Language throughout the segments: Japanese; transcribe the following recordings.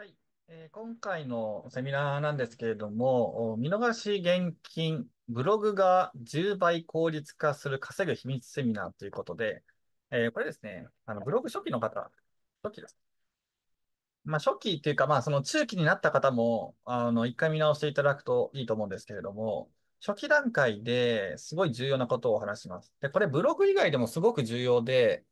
はいえー、今回のセミナーなんですけれども、見逃し現金、ブログが10倍効率化する稼ぐ秘密セミナーということで、えー、これですね、あのブログ初期の方、初期です。まあ、初期っていうか、まあ、その中期になった方も、あの、一回見直していただくといいと思うんですけれども、初期段階ですごい重要なことをお話します。で、これブログ以外でもすごく重要で、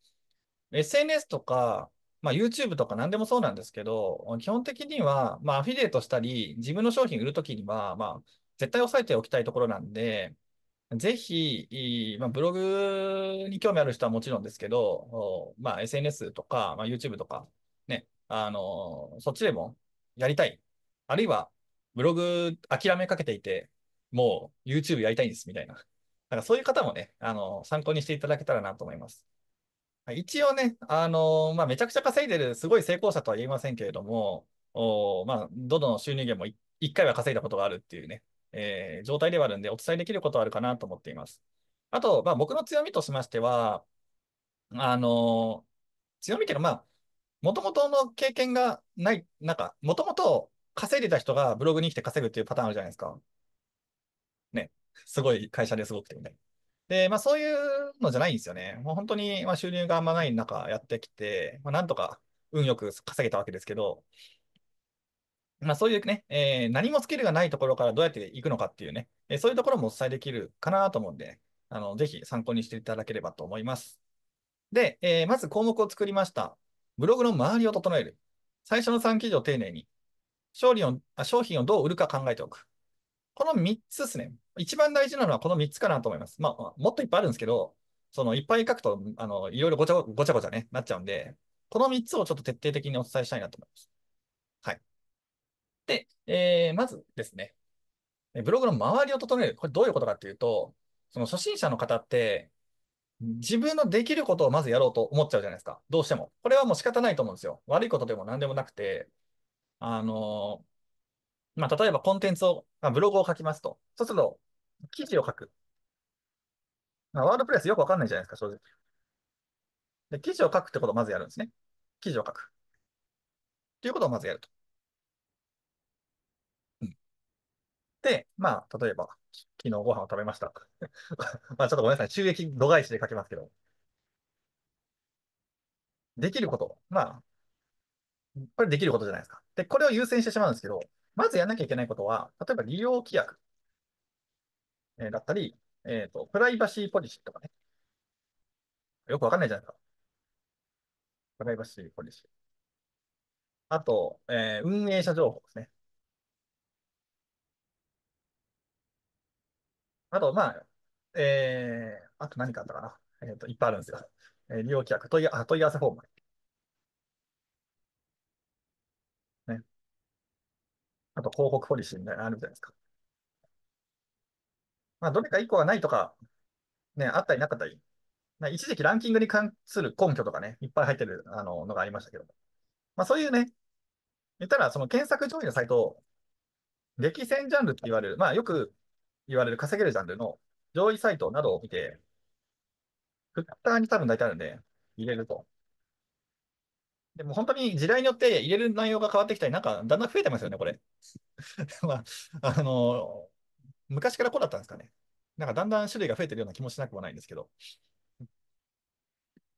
SNS とか、まあ、YouTube とか何でもそうなんですけど、基本的には、まあ、アフィリエイトしたり、自分の商品売るときには、まあ、絶対押さえておきたいところなんで、ぜひ、まあ、ブログに興味ある人はもちろんですけど、まあ、SNS とか、まあ、YouTube とか、ね、あのー、そっちでもやりたい。あるいは、ブログ諦めかけていて、もう YouTube やりたいんです、みたいな。だからそういう方もね、あのー、参考にしていただけたらなと思います。一応ね、あのー、まあ、めちゃくちゃ稼いでる、すごい成功者とは言いませんけれども、おまあ、どの収入源も1回は稼いだことがあるっていうね、えー、状態ではあるんで、お伝えできることはあるかなと思っています。あと、まあ、僕の強みとしましては、あのー、強みっていうか、まあ、もともとの経験がない、なんか、もともと稼いでた人がブログに来て稼ぐっていうパターンあるじゃないですか。ね。すごい会社ですごくてみたいな。で、まあそういうのじゃないんですよね。もう本当に、まあ、収入があんまない中やってきて、まあ、なんとか運よく稼げたわけですけど、まあそういうね、えー、何もスキルがないところからどうやっていくのかっていうね、えー、そういうところもお伝えできるかなと思うんで、あの、ぜひ参考にしていただければと思います。で、えー、まず項目を作りました。ブログの周りを整える。最初の3記事を丁寧に。商品をあ商品をどう売るか考えておく。この3つですね。一番大事なのはこの3つかなと思います。まあ、もっといっぱいあるんですけど、そのいっぱい書くと、あの、いろいろごちゃごちゃごちゃね、なっちゃうんで、この3つをちょっと徹底的にお伝えしたいなと思います。はい。で、えー、まずですね、ブログの周りを整える。これどういうことかっていうと、その初心者の方って、自分のできることをまずやろうと思っちゃうじゃないですか。どうしても。これはもう仕方ないと思うんですよ。悪いことでも何でもなくて、あのー、まあ、例えばコンテンツを、まあ、ブログを書きますと。そうすると、記事を書く。まあ、ワードプレスよくわかんないじゃないですか、正直。で、記事を書くってことをまずやるんですね。記事を書く。っていうことをまずやると。うん、で、まあ、例えば、昨日ご飯を食べました。まあ、ちょっとごめんなさい。収益度外視で書きますけど。できること。まあ、これできることじゃないですか。で、これを優先してしまうんですけど、まずやんなきゃいけないことは、例えば利用規約。えだったり、えっ、ー、と、プライバシーポリシーとかね。よくわかんないじゃないですか。プライバシーポリシー。あと、えー、運営者情報ですね。あと、まあ、えー、あと何かあったかな。えっ、ー、と、いっぱいあるんですよ。えー、利用規約、問いあ問い合わせフォーム。ね。あと、広告ポリシーみたいなのあるじゃないですか。まあ、どれか1個はないとか、ね、あったりなかったり。まあ、一時期ランキングに関する根拠とかね、いっぱい入ってるあののがありましたけどまあ、そういうね、言ったら、その検索上位のサイト、激戦ジャンルって言われる、まあ、よく言われる稼げるジャンルの上位サイトなどを見て、フッターに多分大体あるんで、入れると。でも本当に時代によって入れる内容が変わってきたり、なんかだんだん増えてますよね、これ。まあ、あの昔からこうだったんですかね。なんかだんだん種類が増えてるような気もしなくもないんですけど。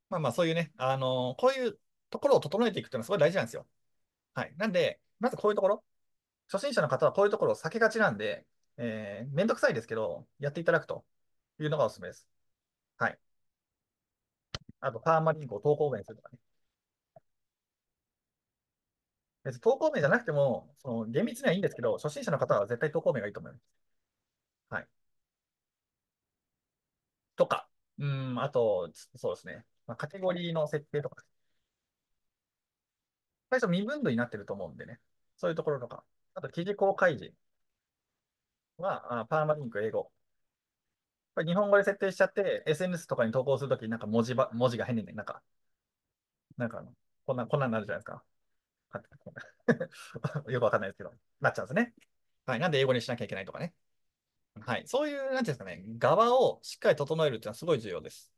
まあまあ、そういうね、あのー、こういうところを整えていくっていうのはすごい大事なんですよ。はい。なんで、まずこういうところ。初心者の方はこういうところを避けがちなんで、えー、めんどくさいですけど、やっていただくというのがおすすめです。はい。あと、パーマリンクを投稿弁するとかね。別に投稿面じゃなくても、その厳密にはいいんですけど、初心者の方は絶対投稿面がいいと思います。とか、うん、あと、そうですね。まあ、カテゴリーの設定とか。最初、身分類になってると思うんでね。そういうところとか。あと、記事公開時は、あパーマリンク英語。これ日本語で設定しちゃって、SNS とかに投稿するときになんか文字ば文字が変にね、なんか、なんかこんな、こんなになるじゃないですか。よくわかんないですけど、なっちゃうんですね。はい。なんで英語にしなきゃいけないとかね。はい、そういう、なんていうんですかね、側をしっかり整えるっていうのはすごい重要です。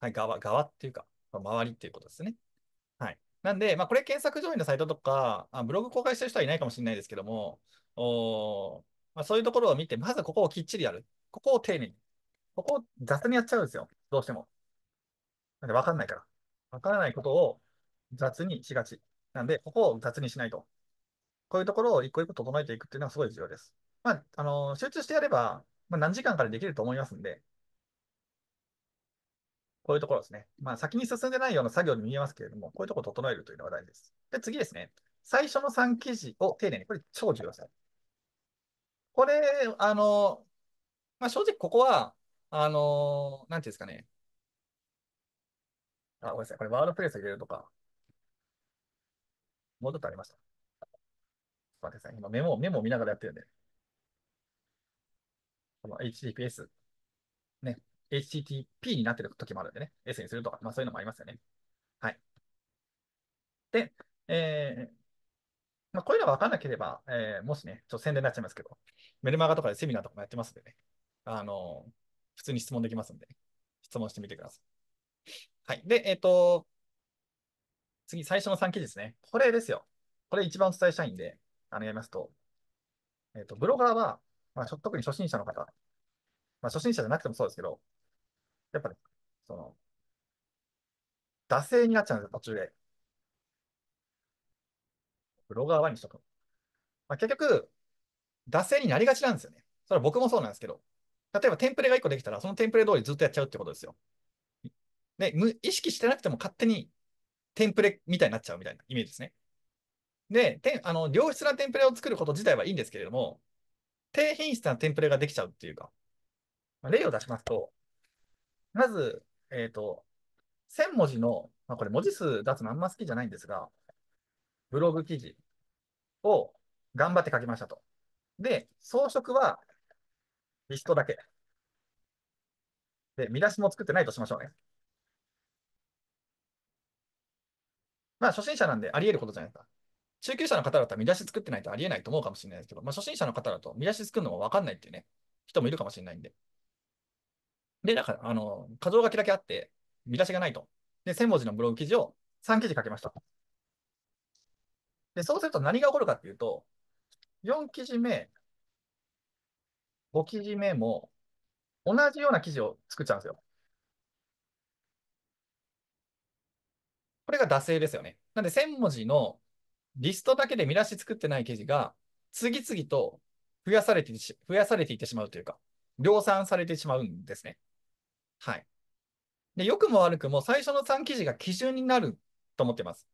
はい、側、側っていうか、周りっていうことですね。はい。なんで、まあ、これ検索上位のサイトとか、あブログ公開してる人はいないかもしれないですけども、おまあ、そういうところを見て、まずここをきっちりやる。ここを丁寧に。ここを雑にやっちゃうんですよ。どうしても。なんで、わかんないから。わからないことを雑にしがち。なんで、ここを雑にしないと。こういうところを一個一個整えていくっていうのはすごい重要です。まあ、あの、集中してやれば、まあ、何時間かでできると思いますんで、こういうところですね。まあ、先に進んでないような作業に見えますけれども、こういうところを整えるというのが大事です。で、次ですね。最初の3記事を丁寧に、これ超重要です。これ、あの、まあ、正直ここは、あの、なんていうんですかね。あ、ごめんなさい。これワードプレス入れるとか。もうちょっとありました。待ってくさい。今メモ、メモを見ながらやってるんで。この HTTPS、ね、HTTP になってる時もあるんでね、S にするとか、まあ、そういうのもありますよね。はい。で、えー、まあ、こういうのが分からなければ、えー、もしね、ちょっと宣伝になっちゃいますけど、メルマガとかでセミナーとかもやってますんでね、あのー、普通に質問できますんで、質問してみてください。はい。で、えっ、ー、と、次、最初の3記事ですね。これですよ。これ一番お伝えしたいんで、あの、やりますと、えっ、と、ブロガーはまあ、特に初心者の方、まあ、初心者じゃなくてもそうですけど、やっぱね、その、惰性になっちゃうんですよ、途中で。ブロガーはにしとく。まあ、結局、惰性になりがちなんですよね。それは僕もそうなんですけど、例えばテンプレが1個できたら、そのテンプレ通りずっとやっちゃうってことですよ。で、無意識してなくても勝手にテンプレみたいになっちゃうみたいなイメージですね。で、てあの良質なテンプレを作ること自体はいいんですけれども、低品質なテンプレができちゃうっていうか、まあ、例を出しますと、まず、えっ、ー、と、1000文字の、まあ、これ文字数出すのあんま好きじゃないんですが、ブログ記事を頑張って書きましたと。で、装飾はリストだけ。で、見出しも作ってないとしましょうね。まあ、初心者なんであり得ることじゃないですか。中級者の方だったら見出し作ってないとありえないと思うかもしれないですけど、まあ、初心者の方だと見出し作るのも分かんないっていうね、人もいるかもしれないんで。で、なんか、あの、箇条書きだけあって、見出しがないと。で、1000文字のブログ記事を3記事書きました。で、そうすると何が起こるかっていうと、4記事目、5記事目も、同じような記事を作っちゃうんですよ。これが惰性ですよね。なんで、1000文字のリストだけで見出し作ってない記事が、次々と増やされて増やされていってしまうというか、量産されてしまうんですね。はい。で、良くも悪くも最初の3記事が基準になると思ってます。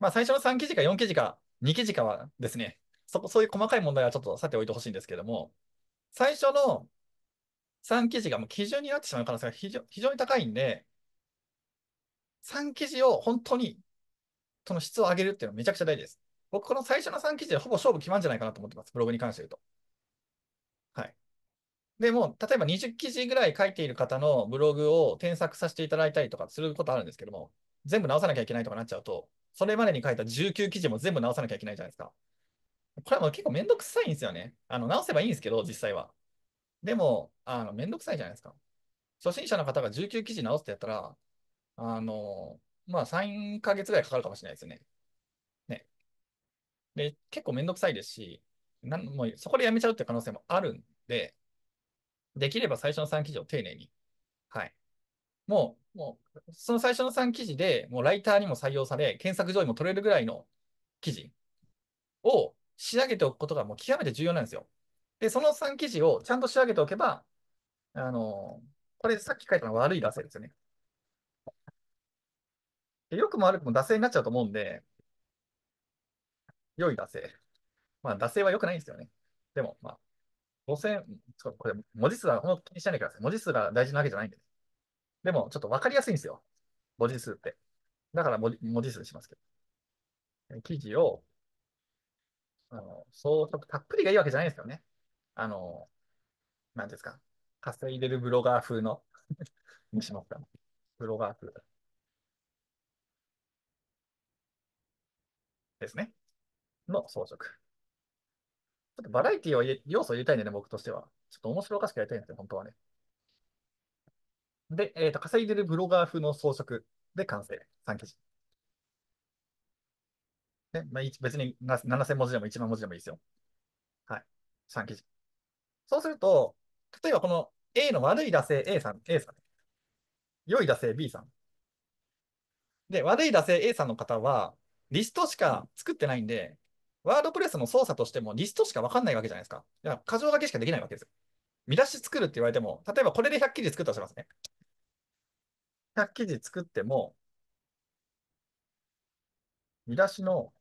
まあ、最初の3記事か4記事か2記事かはですね、そそういう細かい問題はちょっとさておいてほしいんですけども、最初の3記事がもう基準になってしまう可能性が非常非常に高いんで、3記事を本当にその質を上げるっていうのはめちゃくちゃ大事です。僕、この最初の3記事でほぼ勝負決まるんじゃないかなと思ってます。ブログに関して言うと。はい。でも、例えば20記事ぐらい書いている方のブログを添削させていただいたりとかすることあるんですけども、全部直さなきゃいけないとかなっちゃうと、それまでに書いた19記事も全部直さなきゃいけないじゃないですか。これはもう結構めんどくさいんですよね。あの、直せばいいんですけど、実際は。でも、あの、めんどくさいじゃないですか。初心者の方が19記事直すってやったら、あの、まあ3ヶ月ぐらいかかるかもしれないですよね。で、結構めんどくさいですし、なんもうそこでやめちゃうっていう可能性もあるんで、できれば最初の3記事を丁寧に。はい。もう、もう、その最初の3記事で、もうライターにも採用され、検索上位も取れるぐらいの記事を仕上げておくことがもう極めて重要なんですよ。で、その3記事をちゃんと仕上げておけば、あのー、これさっき書いたのは悪い惰性ですよね。よくも悪くも惰性になっちゃうと思うんで、良い惰性。まあ、惰性は良くないんですよね。でも、まあ、5000、これ、文字数は本当にしないでください。文字数が大事なわけじゃないんで、ね。でも、ちょっと分かりやすいんですよ。文字数って。だから文字文字数しますけど。記事を、あの、そう、たっぷりがいいわけじゃないんですよね。あの、なんですか。稼いでるブロガー風の にしますか。ブロガー風。ですね。の装飾。ちょっとバラエティを要素を入れたいんだよね、僕としては。ちょっと面白おかしくやりたいんだよ、本当はね。で、えっ、ー、と、稼いでるブロガー風の装飾で完成。3記事。ね、まあ、別に7000文字でも1万文字でもいいですよ。はい。3記事。そうすると、例えばこの A の悪い惰性 A さん、A さん。良い惰性 B さん。で、悪い惰性 A さんの方は、リストしか作ってないんで、ワードプレスの操作としてもリストしか分かんないわけじゃないですか。だから過剰書きしかできないわけですよ。見出し作るって言われても、例えばこれで100記事作ったとしますね。100記事作っても、見出しの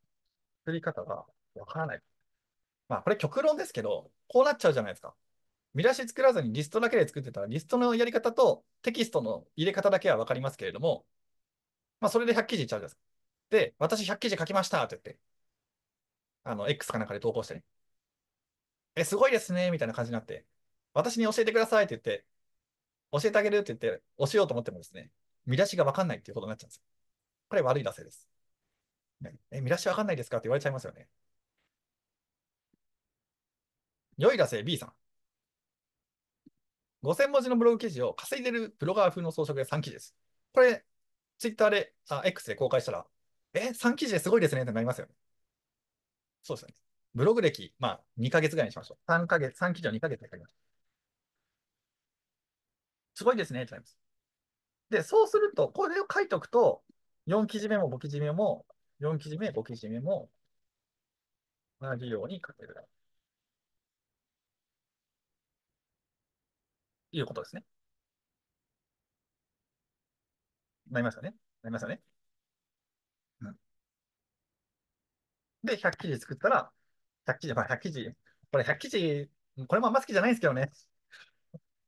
作り方がわからない。まあ、これ極論ですけど、こうなっちゃうじゃないですか。見出し作らずにリストだけで作ってたら、リストのやり方とテキストの入れ方だけは分かりますけれども、まあ、それで100記事いっちゃうじゃないですか。で、私100記事書きましたって言って、あの、X かなんかで投稿してね。え、すごいですね、みたいな感じになって、私に教えてくださいって言って、教えてあげるって言って、教えようと思ってもですね、見出しがわかんないっていうことになっちゃうんですよ。これ悪い惰性です。え、見出しわかんないですかって言われちゃいますよね。良い惰性 B さん。5000文字のブログ記事を稼いでるブロガー風の装飾で3記事です。これ、ツイッターで、あ、X で公開したら、え、3記事ですごいですねってなりますよね。そうですね。ブログ歴、まあ、2ヶ月ぐらいにしましょう。3ヶ月、3記事を2ヶ月かかりました。すごいですね、チゃイます。で、そうすると、これを書いておくと、4記事目も5記事目も、4記事目、5記事目も、同じように書けるだろう。いうことですね。なりますよね。なりますよね。で、100記事作ったら、100記事、まあ100記事、これ100記事、これもあんま好きじゃないんですけどね。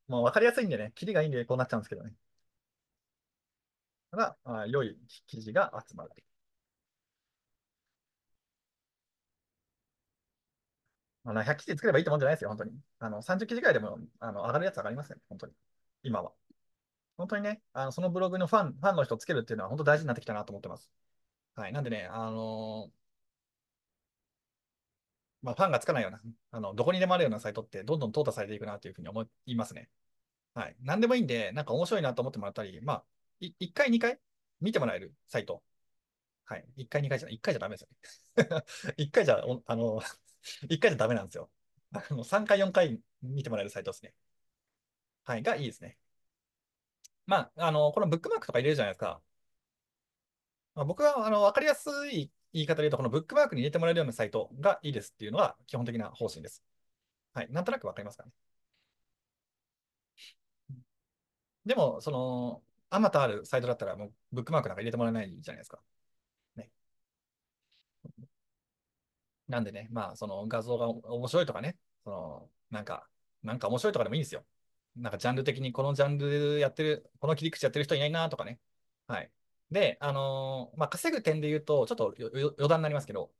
もう分かりやすいんでね、キリがいいんでこうなっちゃうんですけどね。ただ、あ良い記事が集まる。あ100記事作ればいいってもんじゃないですよ、本当に。あの30記事ぐらいでもあの上がるやつ上がりますね、本当に。今は。本当にね、あのそのブログのファンファンの人をつけるっていうのは本当大事になってきたなと思ってます。はい。なんでね、あのーまあ、ファンがつかないような、あの、どこにでもあるようなサイトって、どんどん淘汰されていくなというふうに思いますね。はい。何でもいいんで、なんか面白いなと思ってもらったり、まあ、1回、2回見てもらえるサイト。はい。1回、2回じゃ、1回じゃダメですよね。1 回じゃ、あの、1 回じゃダメなんですよ。あの3回、4回見てもらえるサイトですね。はい。がいいですね。まあ、あの、このブックマークとか入れるじゃないですか。まあ、僕は、あの、わかりやすい言い方で言うと、このブックマークに入れてもらえるようなサイトがいいですっていうのは基本的な方針です。はい。なんとなくわかりますかね。でも、その、あまたあるサイトだったら、もうブックマークなんか入れてもらえないじゃないですか。ね。なんでね、まあ、その画像が面白いとかね、その、なんか、なんか面白いとかでもいいんですよ。なんかジャンル的に、このジャンルやってる、この切り口やってる人いないなとかね。はい。で、あのー、まあ、稼ぐ点で言うと、ちょっと余談になりますけど、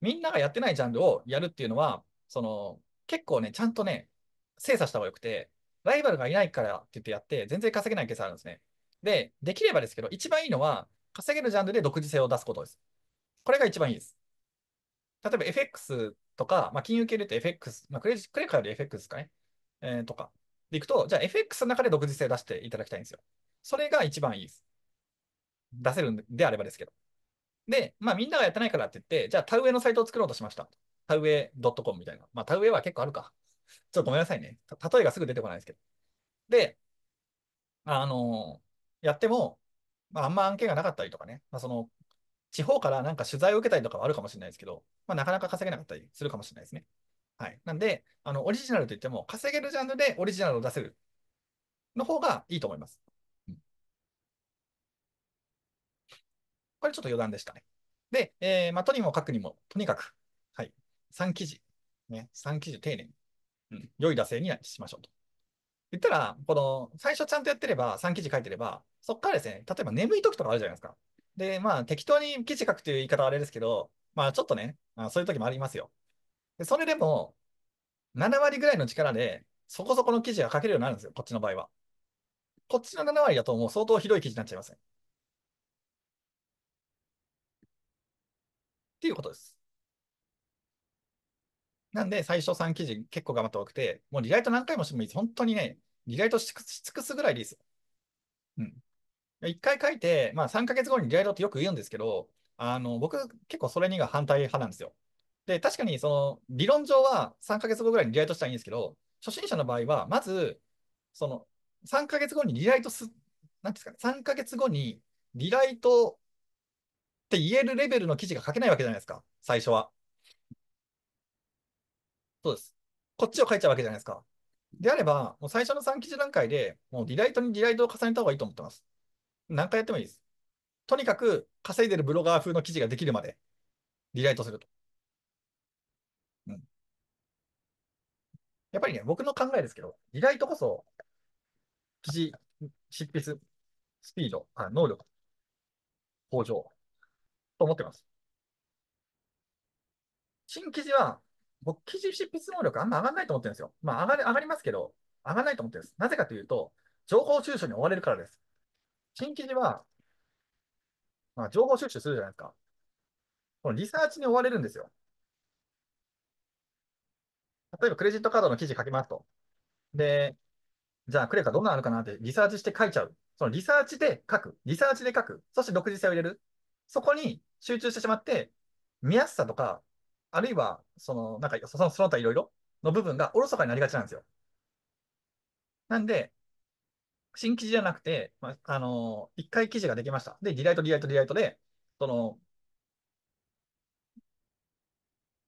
みんながやってないジャンルをやるっていうのは、その、結構ね、ちゃんとね、精査した方がよくて、ライバルがいないからって言ってやって、全然稼げないケースあるんですね。で、できればですけど、一番いいのは、稼げるジャンルで独自性を出すことです。これが一番いいです。例えば FX とか、まあ、金融系で言うと FX、まあ、クレジクレカより FX ですかね、えー、とかでいくと、じゃあ FX の中で独自性を出していただきたいんですよ。それが一番いいです。出せるんであればですけど。で、まあみんながやってないからって言って、じゃあ田植えのサイトを作ろうとしました。田植え .com みたいな。まあ田植えは結構あるか。ちょっとごめんなさいね。例えがすぐ出てこないですけど。で、あのー、やっても、まあ、あんま案件がなかったりとかね、まあ、その、地方からなんか取材を受けたりとかはあるかもしれないですけど、まあ、なかなか稼げなかったりするかもしれないですね。はい。なんで、あの、オリジナルといっても、稼げるジャンルでオリジナルを出せるの方がいいと思います。これちょっと余談でしたね。で、えー、まあ、とにもかくにも、とにかく、はい、3記事、ね、3記事丁寧に、うん、良い惰性にしましょうと。言ったら、この、最初ちゃんとやってれば、3記事書いてれば、そこからですね、例えば眠い時とかあるじゃないですか。で、まあ、適当に記事書くという言い方はあれですけど、まあ、ちょっとね、あそういう時もありますよ。で、それでも、7割ぐらいの力で、そこそこの記事が書けるようになるんですよ、こっちの場合は。こっちの7割だともう相当ひどい記事になっちゃいますね。っていうことです。なんで、最初3記事結構頑張って多くて、もうリライト何回もしてもいいです。本当にね、リライトし尽くすぐらいでいいです。うん。1回書いて、まあ3ヶ月後にリライトってよく言うんですけど、あの、僕結構それにが反対派なんですよ。で、確かにその理論上は3ヶ月後ぐらいにリライトしたらいいんですけど、初心者の場合は、まず、その3ヶ月後にリライトす、なんですかね、3ヶ月後にリライトって言えるレベルの記事が書けないわけじゃないですか、最初は。そうです。こっちを書いちゃうわけじゃないですか。であれば、もう最初の3記事段階で、もうリライトにリライトを重ねた方がいいと思ってます。何回やってもいいです。とにかく稼いでるブロガー風の記事ができるまで、リライトすると。うん。やっぱりね、僕の考えですけど、リライトこそ、記事、執筆、スピード、あ能力、向上。と思ってます。新記事は、僕、記事執筆能力あんま上がらないと思ってるんですよ。まあ、上がり、上がりますけど、上がらないと思ってるんです。なぜかというと、情報収集に追われるからです。新記事は、まあ、情報収集するじゃないですか。このリサーチに追われるんですよ。例えば、クレジットカードの記事書きますと。で、じゃあ、クレカどんなのあるかなってリサーチして書いちゃう。そのリサーチで書く。リサーチで書く。そして独自性を入れる。そこに集中してしまって、見やすさとか、あるいは、その、なんか、その、その他いろいろの部分がおろそかになりがちなんですよ。なんで、新記事じゃなくて、まあ、あのー、一回記事ができました。で、リライト、リライト、リライトで、その、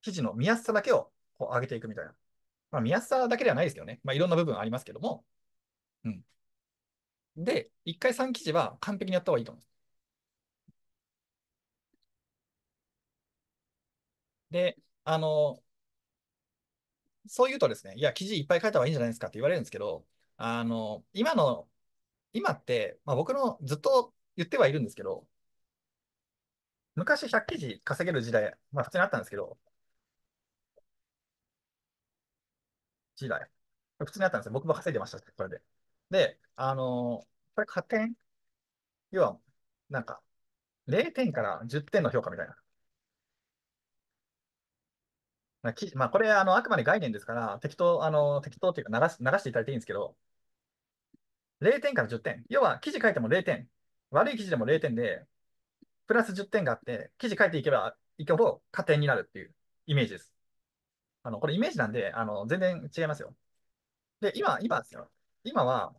記事の見やすさだけをこう上げていくみたいな。まあ、見やすさだけではないですけどね。まあ、いろんな部分ありますけども。うん。で、一回3記事は完璧にやった方がいいと思います。で、あの、そう言うとですね、いや、記事いっぱい書いた方がいいんじゃないですかって言われるんですけど、あの、今の、今って、まあ、僕のずっと言ってはいるんですけど、昔100記事稼げる時代、まあ普通にあったんですけど、時代、普通にあったんですよ。僕も稼いでました、これで。で、あのこれ加点要は、なんか、0点から10点の評価みたいな。なきまあ、これ、あの、あくまで概念ですから、適当、あの、適当というか、ならし、ならしていただいていいんですけど、0点から10点。要は、記事書いても0点。悪い記事でも0点で、プラス10点があって、記事書いていけばいけほど加点になるっていうイメージです。あの、これイメージなんで、あの、全然違いますよ。で、今、今ですよ。今は、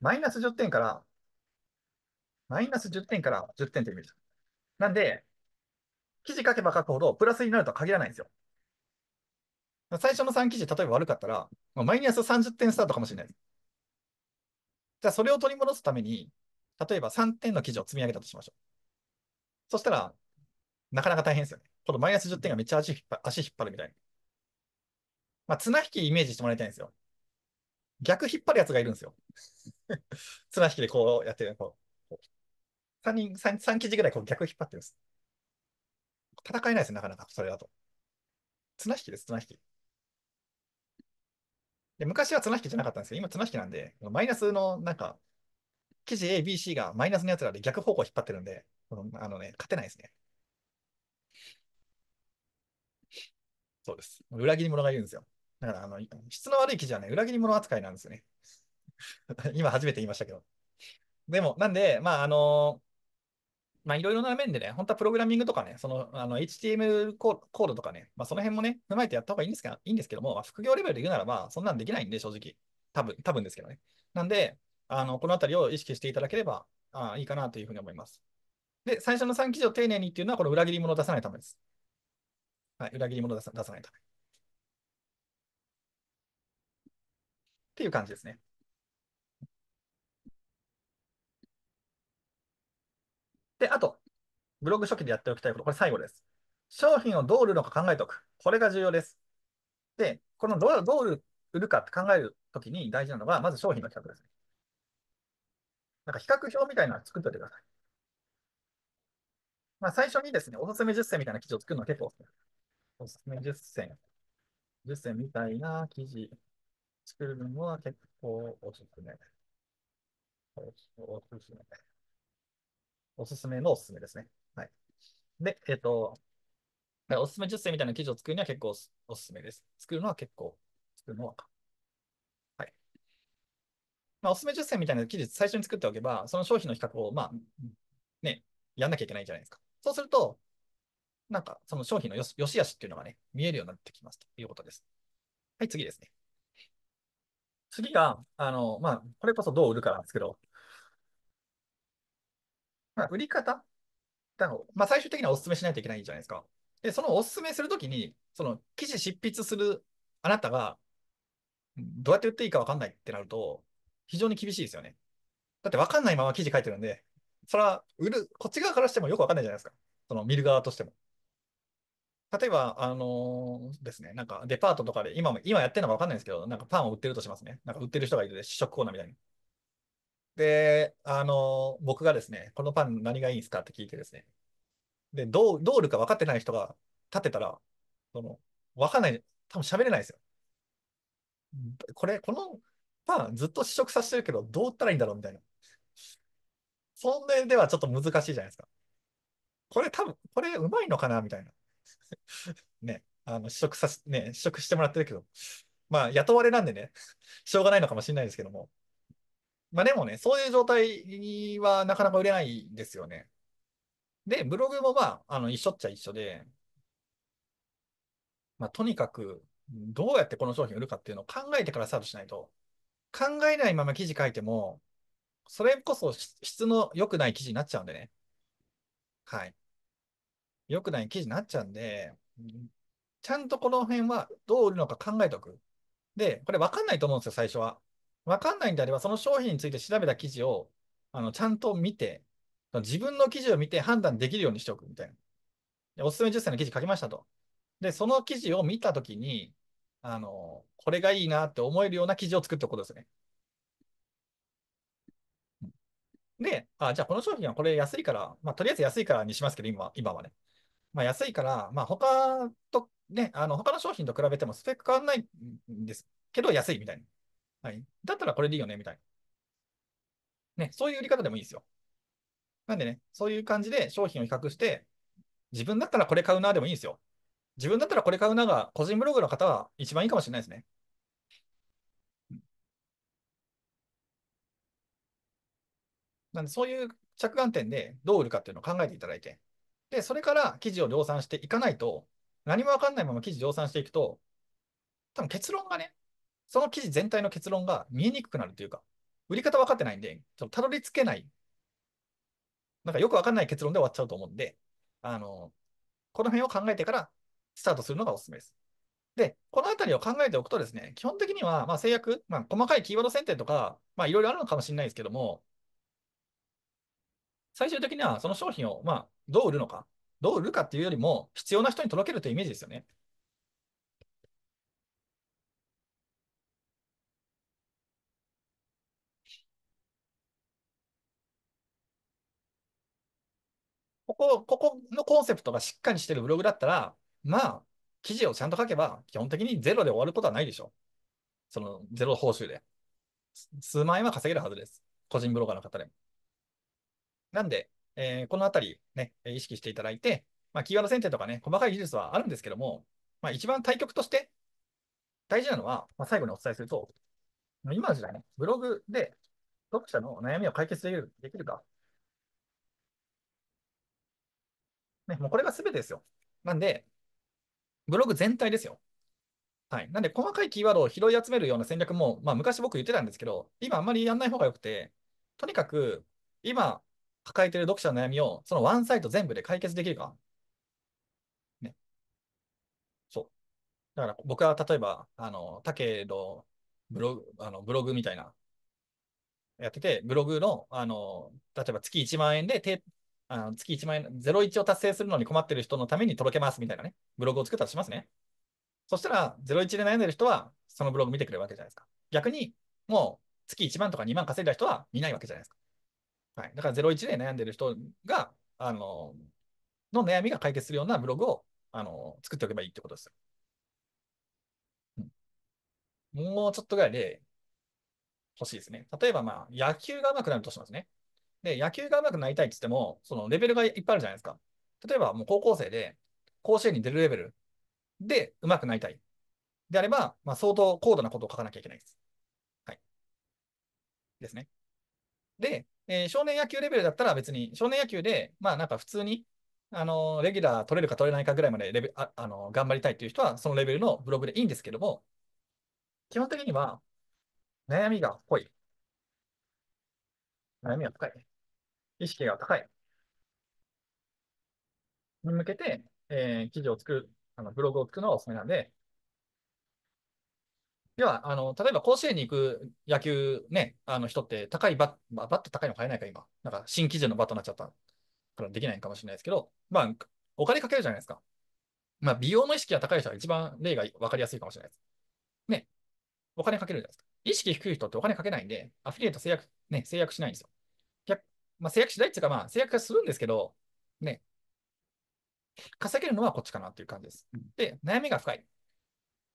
マイナス10点から、マイナス10点から10点ってイメージ。なんで、記事書けば書くほどプラスになるとは限らないんですよ。最初の3記事、例えば悪かったら、マイナス30点スタートかもしれないです。じゃあ、それを取り戻すために、例えば3点の記事を積み上げたとしましょう。そしたら、なかなか大変ですよね。このマイナス10点がめっちゃ足引っ足引っ張るみたいな。まあ、綱引きイメージしてもらいたいんですよ。逆引っ張るやつがいるんですよ。綱引きでこうやってこう、3人、三3記事ぐらいこう逆引っ張ってるんです。戦えないですよ、なかなか、それだと。綱引きです、綱引き。で昔は綱引きじゃなかったんですけど、今綱引きなんで、マイナスのなんか、記事 A、B、C がマイナスのやつらで逆方向引っ張ってるんで、あのね、勝てないですね。そうです。裏切り者がいるんですよ。だから、あの、質の悪い記事はね、裏切り者扱いなんですよね。今初めて言いましたけど。でも、なんで、まあ、あのまあ、いろいろな面でね、本当はプログラミングとかね、その、あの、HTML コードとかね、まあ、その辺もね、踏まえてやった方がいいんですけど、いいんですけども、まあ、副業レベルで言うならば、そんなんできないんで、正直。多分、多分ですけどね。なんで、あの、このあたりを意識していただければ、あいいかなというふうに思います。で、最初の3記事を丁寧にっていうのは、この裏切り者を出さないためです。はい、裏切り者を出さないため。っていう感じですね。で、あと、ブログ初期でやっておきたいこと、これ最後です。商品をどう売るのか考えておく。これが重要です。で、このどうどう売るかって考えるときに大事なのが、まず商品の企画ですね。なんか比較表みたいなのを作っておいてください。まあ、最初にですね、おすすめ10選みたいな記事を作るのは結構おすすめ。おすすめ10選。10選みたいな記事作るのは結構おすすめ。おすすめ。おすすめのおすすめですね。はい。で、えっ、ー、と、おすすめ10選みたいな記事を作るには結構おすすめです。作るのは結構、作るのは。はい。まあ、おすすめ10選みたいな記事最初に作っておけば、その商品の比較を、まあ、ね、やんなきゃいけないじゃないですか。そうすると、なんか、その商品のよしよし悪しっていうのがね、見えるようになってきますということです。はい、次ですね。次が、あの、まあ、これこそどう売るかなんですけど、まあ、売り方だの、まあ、最終的にはお勧めしないといけないじゃないですか。で、そのお勧めするときに、その記事執筆するあなたが、どうやって売っていいか分かんないってなると、非常に厳しいですよね。だって分かんないまま記事書いてるんで、それは売る、こっち側からしてもよく分かんないじゃないですか。その見る側としても。例えば、あのー、ですね、なんかデパートとかで、今も、今やってるのか分かんないんですけど、なんかパンを売ってるとしますね。なんか売ってる人がいるで、試食コーナーみたいに。で、あの、僕がですね、このパン何がいいんですかって聞いてですね、で、どう、どうるか分かってない人が立ってたら、その、分かんない、多分喋れないですよ。これ、このパンずっと試食させてるけど、どうったらいいんだろうみたいな。そんでではちょっと難しいじゃないですか。これ多分、これうまいのかなみたいな。ね、あの、試食さね、試食してもらってるけど、まあ、雇われなんでね、しょうがないのかもしれないですけども、まあでもね、そういう状態にはなかなか売れないですよね。で、ブログもまあ、あの、一緒っちゃ一緒で、まあ、とにかく、どうやってこの商品売るかっていうのを考えてからスタートしないと、考えないまま記事書いても、それこそ質の良くない記事になっちゃうんでね。はい。良くない記事になっちゃうんで、ちゃんとこの辺はどう売るのか考えておく。で、これ分かんないと思うんですよ、最初は。分かんないんであれば、その商品について調べた記事をあのちゃんと見て、自分の記事を見て判断できるようにしておくみたいな。おすすめ10選の記事書きましたと。で、その記事を見たときに、あの、これがいいなって思えるような記事を作っておくことですね。で、あ、じゃあこの商品はこれ安いから、まあとりあえず安いからにしますけど、今今はね。まあ安いから、まあ他とね、あの他の商品と比べてもスペック変わらないんですけど安いみたいな。はい。だったらこれでいいよね、みたいな。ね、そういう売り方でもいいですよ。なんでね、そういう感じで商品を比較して、自分だったらこれ買うなでもいいですよ。自分だったらこれ買うなが、個人ブログの方は一番いいかもしれないですね。なんで、そういう着眼点でどう売るかっていうのを考えていただいて、で、それから記事を量産していかないと、何もわかんないまま記事量産していくと、多分結論がね、その記事全体の結論が見えにくくなるというか、売り方分かってないんで、ちょっとたどり着けない、なんかよく分かんない結論で終わっちゃうと思うんで、あの、この辺を考えてからスタートするのがおすすめです。で、このあたりを考えておくとですね、基本的には、まあ、制約、まあ、細かいキーワード選定とか、まあ、いろいろあるのかもしれないですけども、最終的にはその商品を、まあ、どう売るのか、どう売るかっていうよりも、必要な人に届けるというイメージですよね。ここ、ここのコンセプトがしっかりしてるブログだったら、まあ、記事をちゃんと書けば、基本的にゼロで終わることはないでしょ。その、ゼロ報酬で。数万円は稼げるはずです。個人ブロガーの方でも。なんで、えー、このあたり、ね、意識していただいて、まあ、キーワード選定とかね、細かい技術はあるんですけども、まあ、一番対局として大事なのは、まあ、最後にお伝えすると、今の時代ね、ブログで読者の悩みを解決できるできるかね、もうこれが全てですよ。なんで、ブログ全体ですよ。はい。なんで、細かいキーワードを拾い集めるような戦略も、まあ、昔僕言ってたんですけど、今あんまりやんない方がよくて、とにかく、今、抱えてる読者の悩みを、そのワンサイト全部で解決できるか。ね。そう。だから、僕は例えば、あの、たけのブログ、あのブログみたいな、やってて、ブログの、あの、例えば月1万円であの月1万円、01を達成するのに困ってる人のために届けますみたいなね、ブログを作ったとしますね。そしたら、01で悩んでる人は、そのブログ見てくれるわけじゃないですか。逆に、もう月1万とか2万稼いだ人は見ないわけじゃないですか。はい、だから01で悩んでる人が、あの、の悩みが解決するようなブログを、あの、作っておけばいいってことですもうちょっとぐらいで欲しいですね。例えば、まあ、野球が上手くなるとしますね。で、野球が上手くなりたいって言っても、そのレベルがいっぱいあるじゃないですか。例えば、もう高校生で、甲子園に出るレベルで上手くなりたい。であれば、まあ、相当高度なことを書かなきゃいけないです。はい。ですね。で、えー、少年野球レベルだったら別に、少年野球で、まあなんか普通に、あのレギュラー取れるか取れないかぐらいまでレベあ、あの頑張りたいっていう人は、そのレベルのブログでいいんですけども、基本的には、悩みが濃い。悩みが深い。意識が高いに向けて、えー、記事を作る、あのブログを作るのがおすすめなんで、要は、あの、例えば甲子園に行く野球ね、あの人って高いバッ、まあ、バット高いの買えないか今。なんか新基準のバットになっちゃったからできないかもしれないですけど、まあ、お金かけるじゃないですか。まあ、美容の意識が高い人は一番例が分かりやすいかもしれないです。ね。お金かけるじゃないですか。意識低い人ってお金かけないんで、アフィリエイト制約、ね、制約しないんですよ。まあ、制約しないっていうか、まあ、制約はするんですけど、ね、稼げるのはこっちかなっていう感じです。で、悩みが深い。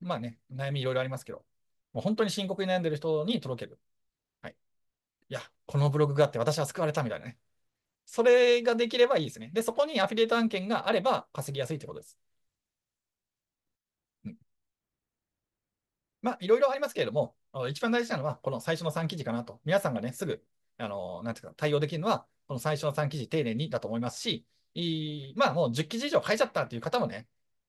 まあね、悩みいろいろありますけど、もう本当に深刻に悩んでる人に届ける。はい。いや、このブログがあって私は救われたみたいなね。それができればいいですね。で、そこにアフィリエイト案件があれば稼ぎやすいってことです。うん、まあ、いろいろありますけれども、一番大事なのは、この最初の3記事かなと。皆さんがね、すぐあの、なんていうか、対応できるのは、この最初の3記事丁寧にだと思いますし、いまあもう10記事以上書いちゃったっていう方もね、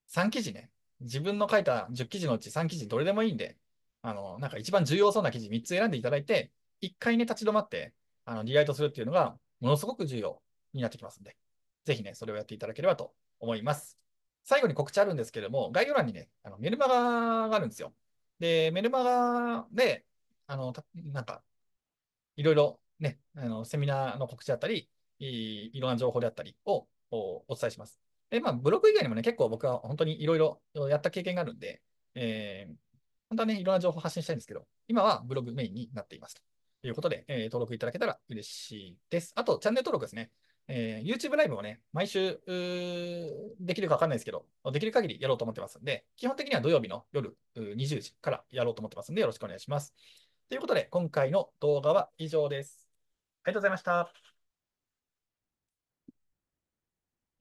3記事ね、自分の書いた10記事のうち3記事どれでもいいんで、あの、なんか一番重要そうな記事3つ選んでいただいて、1回ね、立ち止まって、あの、リライトするっていうのが、ものすごく重要になってきますんで、ぜひね、それをやっていただければと思います。最後に告知あるんですけれども、概要欄にね、あのメルマガがあるんですよ。で、メルマガで、あの、なんか、いろいろね、あのセミナーの告知だったり、いろんな情報であったりをお伝えします。で、まあ、ブログ以外にもね、結構僕は本当にいろいろやった経験があるんで、えー、本当はね、いろんな情報発信したいんですけど、今はブログメインになっています。ということで、えー、登録いただけたら嬉しいです。あと、チャンネル登録ですね。えー、YouTube ライブをね、毎週、できるかわかんないですけど、できる限りやろうと思ってますんで、基本的には土曜日の夜20時からやろうと思ってますんで、よろしくお願いします。ということで、今回の動画は以上です。ありがとうございました。